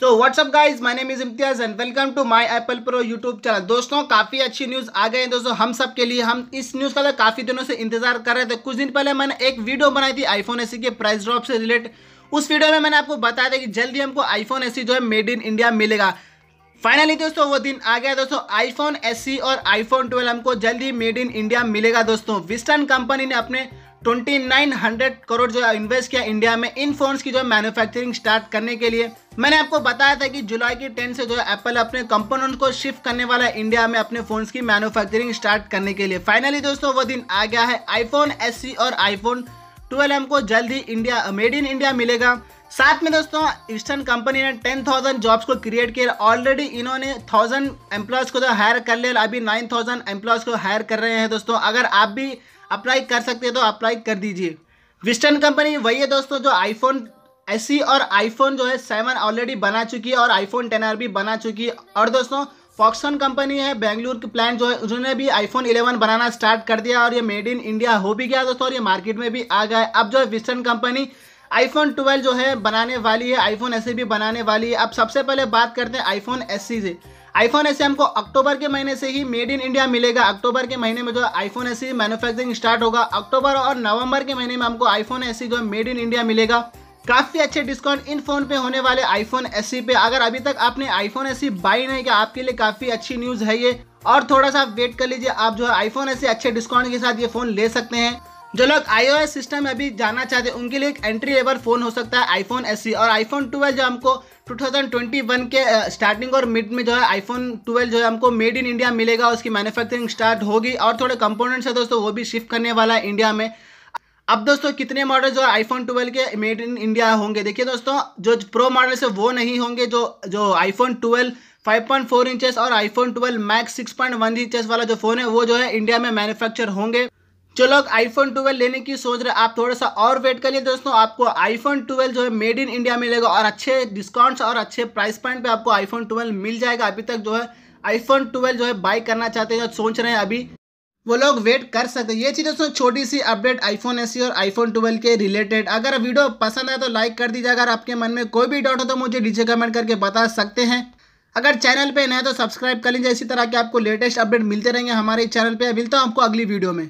तो what's up guys my name is Imtiaz and welcome to my Apple pro YouTube channel दोस्तों काफ़ी अच्छी news आ गए हैं दोस्तों हम सब के लिए हम इस न्यूज़ का तो काफ़ी दिनों से इंतजार कर रहे थे कुछ दिन पहले मैंने एक वीडियो बनाई थी आईफोन एसी के प्राइस ड्रॉप से रिलेटेड उस वीडियो में मैंने आपको बताया था कि जल्दी हमको आईफोन एसी जो है मेड इन इंडिया मिलेगा फाइनली दोस्तों वो दिन आ गया दोस्तों आईफोन एस और आईफोन ट्वेल्व हमको जल्दी मेड इन इंडिया मिलेगा दोस्तों विस्टर्न कंपनी ने अपने 2900 करोड़ जो है इन्वेस्ट किया इंडिया में इन फोन्स की जो है मैन्युफैक्चरिंग स्टार्ट करने के लिए मैंने आपको बताया था कि जुलाई की टेन से जो है एप्पल अपने कंपोनेंट को शिफ्ट करने वाला है इंडिया में अपने फोन्स की मैन्युफैक्चरिंग स्टार्ट करने के लिए फाइनली दोस्तों वो दिन आ गया है आईफोन एस और आईफोन ट्वेल्व को जल्द ही इंडिया मेड इन इंडिया मिलेगा साथ में दोस्तों ईस्टर्न कंपनी ने टेन थाउजेंड जॉब्स को क्रिएट किया ऑलरेडी इन्होंने थाउजेंड एम्प्लॉयज को तो हायर कर लिया अभी नाइन थाउजेंड एम्प्लॉयज को हायर कर रहे हैं दोस्तों अगर आप भी अप्लाई कर सकते हैं तो अप्लाई कर दीजिए वेस्टर्न कंपनी वही है दोस्तों जो आईफोन एस और आईफोन जो है सेवन ऑलरेडी बना चुकी है और आईफोन टेन आर भी बना चुकी है और दोस्तों फॉक्सन कंपनी है बेंगलुरु की प्लान जो है उन्होंने भी आईफोन 11 बनाना स्टार्ट कर दिया और ये मेड इन इंडिया हो भी गया दोस्तों और ये मार्केट में भी आ गया अब जो है वेस्टर्न कंपनी आईफोन 12 जो है बनाने वाली है आईफोन एस e भी बनाने वाली है अब सबसे पहले बात करते हैं आईफोन एस e से आईफोन ऐसे e हमको अक्टूबर के महीने से ही मेड इन इंडिया मिलेगा अक्टूबर के महीने में जो आईफोन ऐसी मैन्युफैक्चरिंग स्टार्ट होगा अक्टूबर और नवंबर के महीने में हमको आईफोन ऐसी जो है मेड इन इंडिया मिलेगा काफ़ी अच्छे डिस्काउंट इन फोन पे होने वाले आईफोन एस पे अगर अभी तक आपने आईफोन एस बाई नहीं किया आपके लिए काफ़ी अच्छी न्यूज़ है ये और थोड़ा सा वेट कर लीजिए आप जो है आईफोन ऐसे अच्छे डिस्काउंट के साथ ये फ़ोन ले सकते हैं जो लोग आईओएस सिस्टम में अभी जाना चाहते हैं उनके लिए एक एंट्री लेवल फ़ोन हो सकता है आईफोन एस और आईफोन ट्वेल्व जो हमको 2021 के स्टार्टिंग और मिड में जो है आईफोन 12 जो है हमको मेड इन इंडिया मिलेगा उसकी मैन्युफैक्चरिंग स्टार्ट होगी और थोड़े कंपोनेंट्स है दोस्तों वो भी शिफ्ट करने वाला है इंडिया में अब दोस्तों कितने मॉडल जो आईफोन 12 के मेड इन इंडिया होंगे देखिए दोस्तों जो प्रो मॉडल्स है वो नहीं होंगे जो जो आईफोन 12 5.4 इंचेस और आईफोन 12 मैक्स 6.1 इंचेस वाला जो फ़ोन है वो जो है इंडिया में मैन्युफैक्चर होंगे जो लोग आईफोन 12 लेने की सोच रहे आप थोड़ा सा और वेट करिए दोस्तों आपको आईफोन 12 जो है मेड इन इंडिया मिलेगा और अच्छे डिस्काउंट्स और अच्छे प्राइस पॉइंट पे आपको आईफोन 12 मिल जाएगा अभी तक जो है आईफोन 12 जो है बाई करना चाहते हैं और सोच रहे हैं अभी वो लोग वेट कर सकते हैं ये चीज़ दोस्तों छोटी सी अपडेट आईफोन एस और आईफोन ट्वेल्व के रिलेटेड अगर वीडियो पसंद आए तो लाइक कर दीजिए अगर आपके मन में कोई भी डाउट हो तो मुझे नीचे कमेंट करके बता सकते हैं अगर चैनल पर नए तो सब्सक्राइब कर लीजिए इसी तरह के आपको लेटेस्ट अपडेट मिलते रहेंगे हमारे चैनल पर मिलता हूँ आपको अगली वीडियो में